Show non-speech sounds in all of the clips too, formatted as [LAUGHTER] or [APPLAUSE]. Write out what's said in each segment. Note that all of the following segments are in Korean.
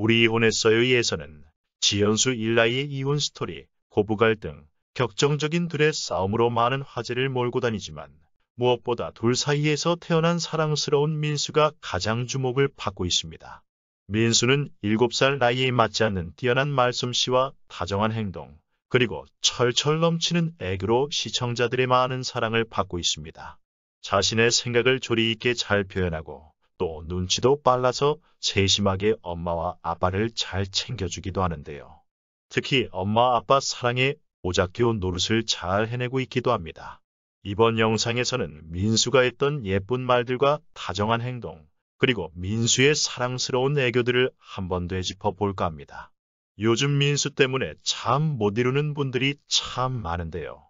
우리 이혼했어요의 에서는 지연수 일라이의 이혼 스토리, 고부 갈등, 격정적인 둘의 싸움으로 많은 화제를 몰고 다니지만 무엇보다 둘 사이에서 태어난 사랑스러운 민수가 가장 주목을 받고 있습니다. 민수는 7살 나이에 맞지 않는 뛰어난 말씀씨와 다정한 행동, 그리고 철철 넘치는 애교로 시청자들의 많은 사랑을 받고 있습니다. 자신의 생각을 조리 있게 잘 표현하고 또 눈치도 빨라서 세심하게 엄마와 아빠를 잘 챙겨주기도 하는데요. 특히 엄마 아빠 사랑에 오작교 노릇을 잘 해내고 있기도 합니다. 이번 영상에서는 민수가 했던 예쁜 말들과 다정한 행동, 그리고 민수의 사랑스러운 애교들을 한번 되짚어 볼까 합니다. 요즘 민수 때문에 참 못 이루는 분들이 참 많은데요.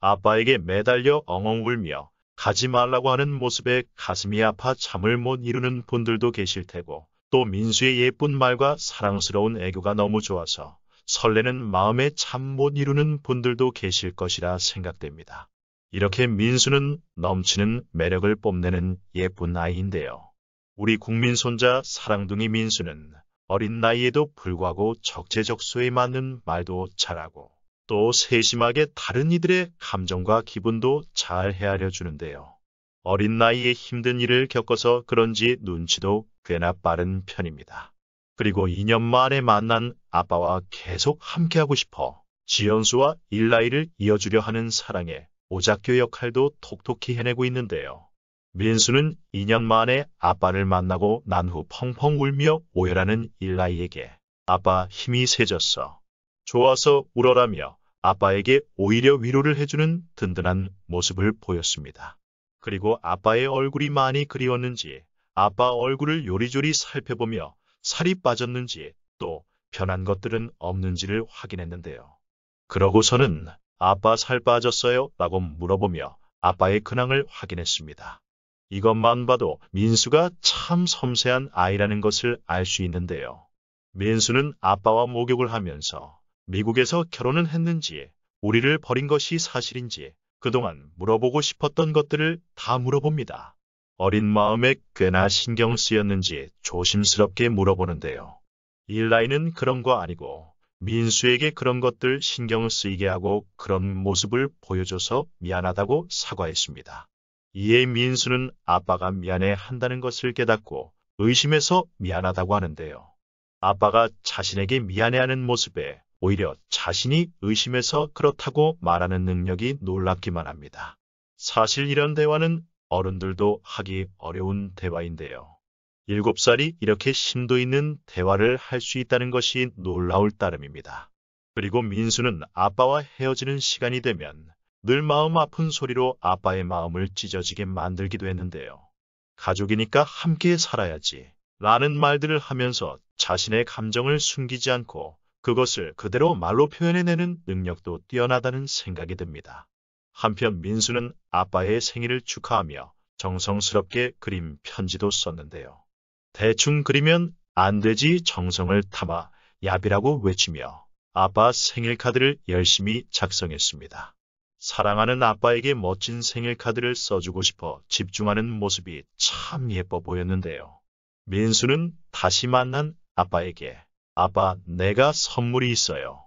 아빠에게 매달려 엉엉 울며 가지 말라고 하는 모습에 가슴이 아파 잠을 못 이루는 분들도 계실 테고 또 민수의 예쁜 말과 사랑스러운 애교가 너무 좋아서 설레는 마음에 잠 못 이루는 분들도 계실 것이라 생각됩니다. 이렇게 민수는 넘치는 매력을 뽐내는 예쁜 아이인데요. 우리 국민 손자 사랑둥이 민수는 어린 나이에도 불구하고 적재적소에 맞는 말도 잘하고 또 세심하게 다른 이들의 감정과 기분도 잘 헤아려 주는데요. 어린 나이에 힘든 일을 겪어서 그런지 눈치도 꽤나 빠른 편입니다. 그리고 2년 만에 만난 아빠와 계속 함께하고 싶어 지연수와 일라이를 이어주려 하는 사랑에 오작교 역할도 톡톡히 해내고 있는데요. 민수는 2년 만에 아빠를 만나고 난 후 펑펑 울며 오열하는 일라이에게 아빠 힘이 세졌어. 좋아서 울어라며 아빠에게 오히려 위로를 해주는 든든한 모습을 보였습니다. 그리고 아빠의 얼굴이 많이 그리웠는지 아빠 얼굴을 요리조리 살펴보며 살이 빠졌는지 또 변한 것들은 없는지를 확인했는데요. 그러고서는 아빠 살 빠졌어요? 라고 물어보며 아빠의 근황을 확인했습니다. 이것만 봐도 민수가 참 섬세한 아이라는 것을 알 수 있는데요. 민수는 아빠와 목욕을 하면서 미국에서 결혼은 했는지, 우리를 버린 것이 사실인지 그동안 물어보고 싶었던 것들을 다 물어봅니다. 어린 마음에 꽤나 신경 쓰였는지 조심스럽게 물어보는데요. 일라이는 그런 거 아니고 민수에게 그런 것들 신경 쓰이게 하고 그런 모습을 보여줘서 미안하다고 사과했습니다. 이에 민수는 아빠가 미안해 한다는 것을 깨닫고 의심해서 미안하다고 하는데요. 아빠가 자신에게 미안해하는 모습에 오히려 자신이 의심해서 그렇다고 말하는 능력이 놀랍기만 합니다. 사실 이런 대화는 어른들도 하기 어려운 대화인데요. 7살이 이렇게 심도 있는 대화를 할 수 있다는 것이 놀라울 따름입니다. 그리고 민수는 아빠와 헤어지는 시간이 되면 늘 마음 아픈 소리로 아빠의 마음을 찢어지게 만들기도 했는데요. 가족이니까 함께 살아야지 라는 말들을 하면서 자신의 감정을 숨기지 않고 그것을 그대로 말로 표현해내는 능력도 뛰어나다는 생각이 듭니다. 한편 민수는 아빠의 생일을 축하하며 정성스럽게 그림 편지도 썼는데요. 대충 그리면 안 되지 정성을 담아 야비라고 외치며 아빠 생일 카드를 열심히 작성했습니다. 사랑하는 아빠에게 멋진 생일 카드를 써주고 싶어 집중하는 모습이 참 예뻐 보였는데요. 민수는 다시 만난 아빠에게 아빠, 내가 선물이 있어요.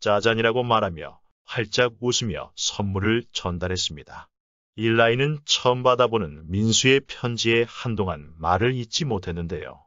짜잔이라고 말하며 활짝 웃으며 선물을 전달했습니다. 일라이는 처음 받아보는 민수의 편지에 한동안 말을 잊지 못했는데요.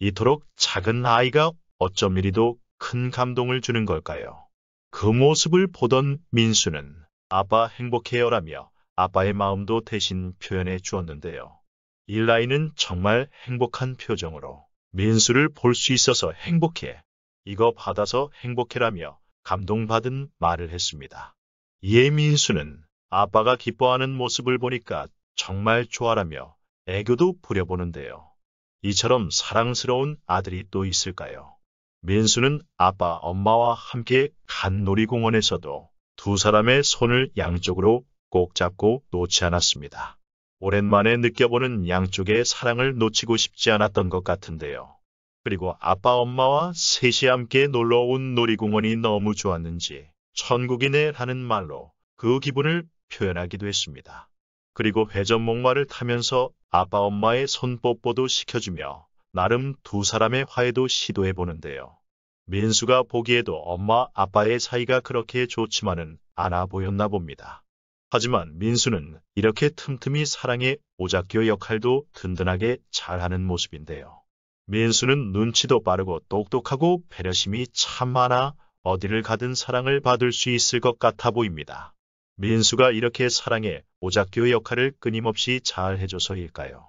이토록 작은 아이가 어쩜 이리도 큰 감동을 주는 걸까요? 그 모습을 보던 민수는 아빠 행복해요라며 아빠의 마음도 대신 표현해 주었는데요. 일라이는 정말 행복한 표정으로 민수를 볼 수 있어서 행복해. 이거 받아서 행복해라며 감동받은 말을 했습니다. 이에 민수는 아빠가 기뻐하는 모습을 보니까 정말 좋아라며 애교도 부려보는데요. 이처럼 사랑스러운 아들이 또 있을까요? 민수는 아빠 엄마와 함께 간 놀이공원에서도 두 사람의 손을 양쪽으로 꼭 잡고 놓지 않았습니다. 오랜만에 느껴보는 양쪽의 사랑을 놓치고 싶지 않았던 것 같은데요. 그리고 아빠 엄마와 셋이 함께 놀러온 놀이공원이 너무 좋았는지 천국이네 라는 말로 그 기분을 표현하기도 했습니다. 그리고 회전 목마를 타면서 아빠 엄마의 손뽀뽀도 시켜주며 나름 두 사람의 화해도 시도해보는데요. 민수가 보기에도 엄마 아빠의 사이가 그렇게 좋지만은 않아 보였나 봅니다. 하지만 민수는 이렇게 틈틈이 사랑의 오작교 역할도 든든하게 잘하는 모습인데요. 민수는 눈치도 빠르고 똑똑하고 배려심이 참 많아 어디를 가든 사랑을 받을 수 있을 것 같아 보입니다. 민수가 이렇게 사랑의 오작교 역할을 끊임없이 잘 해줘서일까요?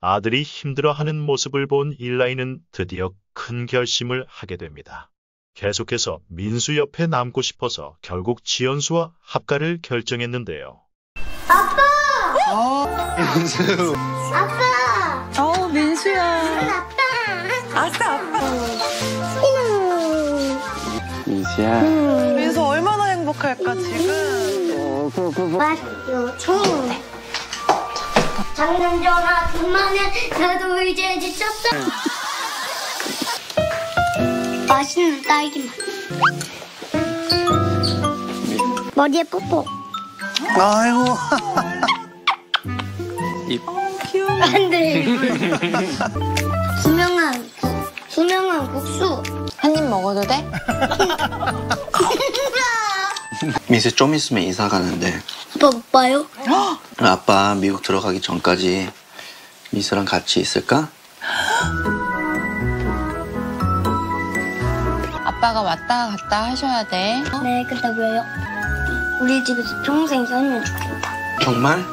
아들이 힘들어하는 모습을 본 일라이는 드디어 큰 결심을 하게 됩니다. 계속해서 민수 옆에 남고 싶어서 결국 지연수와 합가를 결정했는데요. 아빠! 민수. 아! 아빠! 어, 민수야. 아빠! 아싸, 아빠. 음. 민수야. 음. 민수 얼마나 행복할까, 지금. 어, 그, 그, 그. 맛 장난전화 그만해. 나도 이제 지쳤어. 맛있는 딸기맛. 머리에 뽀뽀. 아이고. 입. [LAUGHS] 귀여워. 안 돼. 투명한, 투명한 국수. 한 입 먹어도 돼? [LAUGHS] 미세 좀 있으면 이사 가는데 아빠 못 봐요? 아, 아빠 미국 들어가기 전까지 미세랑 같이 있을까? 아빠가 왔다 갔다 하셔야 돼. 네, 근데 왜요? 우리 집에서 평생 살면 좋겠다. 정말?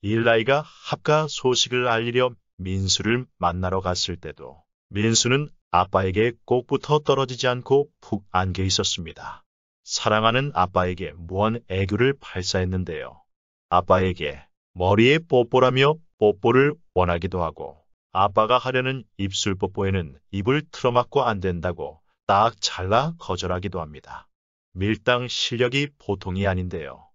일라이가 [LAUGHS] 합가 소식을 알리려 민수를 만나러 갔을 때도 민수는 아빠에게 꼭부터 떨어지지 않고 푹 안겨 있었습니다. 사랑하는 아빠에게 무한 애교를 발사했는데요. 아빠에게 머리에 뽀뽀라며 뽀뽀를 원하기도 하고 아빠가 하려는 입술 뽀뽀에는 입을 틀어막고 안 된다고 딱 잘라 거절하기도 합니다. 밀당 실력이 보통이 아닌데요.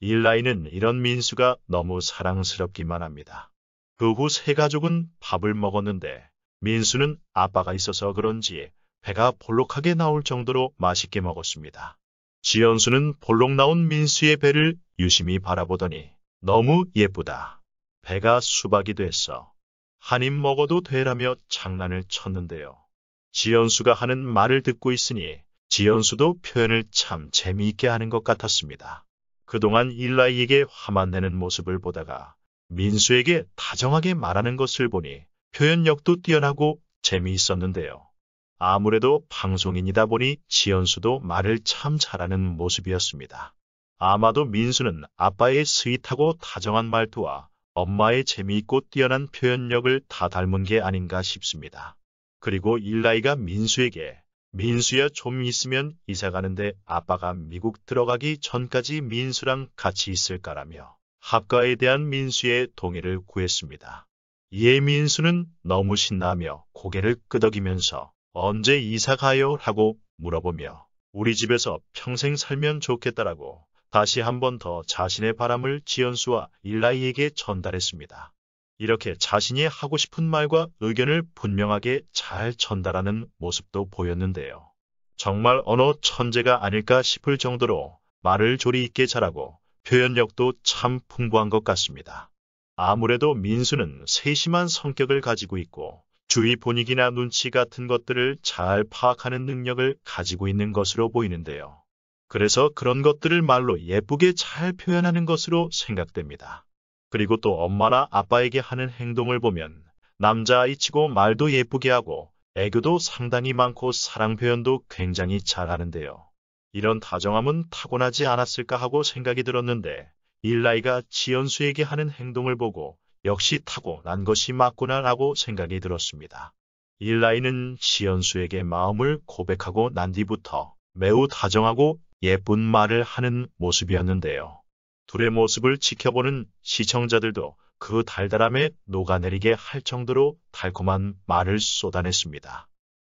일라이는 이런 민수가 너무 사랑스럽기만 합니다. 그 후 세 가족은 밥을 먹었는데 민수는 아빠가 있어서 그런지 배가 볼록하게 나올 정도로 맛있게 먹었습니다. 지연수는 볼록 나온 민수의 배를 유심히 바라보더니 너무 예쁘다. 배가 수박이 됐어. 한입 먹어도 되라며 장난을 쳤는데요. 지연수가 하는 말을 듣고 있으니 지연수도 표현을 참 재미있게 하는 것 같았습니다. 그동안 일라이에게 화만 내는 모습을 보다가 민수에게 다정하게 말하는 것을 보니 표현력도 뛰어나고 재미있었는데요. 아무래도 방송인이다 보니 지연수도 말을 참 잘하는 모습이었습니다. 아마도 민수는 아빠의 스윗하고 다정한 말투와 엄마의 재미있고 뛰어난 표현력을 다 닮은 게 아닌가 싶습니다. 그리고 일라이가 민수에게 민수야 좀 있으면 이사 가는데 아빠가 미국 들어가기 전까지 민수랑 같이 있을까라며 학과에 대한 민수의 동의를 구했습니다. 이에 예, 민수는 너무 신나며 고개를 끄덕이면서 언제 이사 가요? 하고 물어보며 우리 집에서 평생 살면 좋겠다라고 다시 한 번 더 자신의 바람을 지연수와 일라이에게 전달했습니다. 이렇게 자신이 하고 싶은 말과 의견을 분명하게 잘 전달하는 모습도 보였는데요. 정말 언어 천재가 아닐까 싶을 정도로 말을 조리 있게 잘하고 표현력도 참 풍부한 것 같습니다. 아무래도 민수는 세심한 성격을 가지고 있고 주위 분위기나 눈치 같은 것들을 잘 파악하는 능력을 가지고 있는 것으로 보이는데요. 그래서 그런 것들을 말로 예쁘게 잘 표현하는 것으로 생각됩니다. 그리고 또 엄마나 아빠에게 하는 행동을 보면 남자아이치고 말도 예쁘게 하고 애교도 상당히 많고 사랑 표현도 굉장히 잘하는데요. 이런 다정함은 타고나지 않았을까 하고 생각이 들었는데 일라이가 지연수에게 하는 행동을 보고 역시 타고난 것이 맞구나라고 생각이 들었습니다. 일라이는 지연수에게 마음을 고백하고 난 뒤부터 매우 다정하고 예쁜 말을 하는 모습이었는데요. 둘의 모습을 지켜보는 시청자들도 그 달달함에 녹아내리게 할 정도로 달콤한 말을 쏟아냈습니다.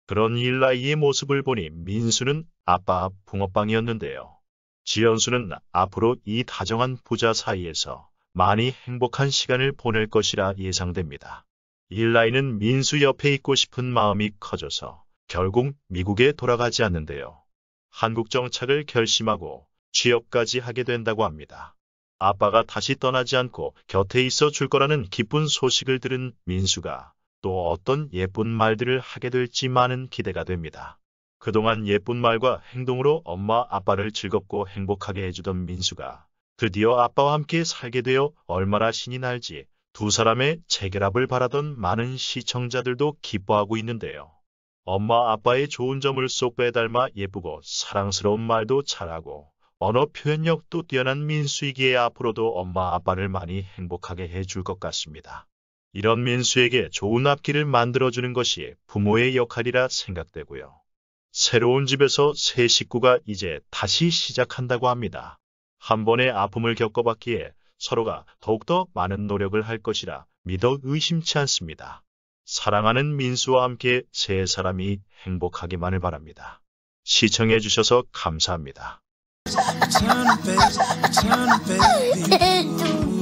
그런 일라이의 모습을 보니 민수는 아빠 붕어빵이었는데요. 지연수는 앞으로 이 다정한 부자 사이에서 많이 행복한 시간을 보낼 것이라 예상됩니다. 일라이는 민수 옆에 있고 싶은 마음이 커져서 결국 미국에 돌아가지 않는데요. 한국 정착을 결심하고 취업까지 하게 된다고 합니다. 아빠가 다시 떠나지 않고 곁에 있어 줄 거라는 기쁜 소식을 들은 민수가 또 어떤 예쁜 말들을 하게 될지 많은 기대가 됩니다. 그동안 예쁜 말과 행동으로 엄마 아빠를 즐겁고 행복하게 해주던 민수가 드디어 아빠와 함께 살게 되어 얼마나 신이 날지 두 사람의 재결합을 바라던 많은 시청자들도 기뻐하고 있는데요. 엄마 아빠의 좋은 점을 쏙 빼닮아 예쁘고 사랑스러운 말도 잘하고 언어 표현력도 뛰어난 민수이기에 앞으로도 엄마 아빠를 많이 행복하게 해줄 것 같습니다. 이런 민수에게 좋은 앞길을 만들어주는 것이 부모의 역할이라 생각되고요. 새로운 집에서 새 식구가 이제 다시 시작한다고 합니다. 한 번의 아픔을 겪어봤기에 서로가 더욱더 많은 노력을 할 것이라 믿어 의심치 않습니다. 사랑하는 민수와 함께 세 사람이 행복하기만을 바랍니다. 시청해 주셔서 감사합니다. [LAUGHS]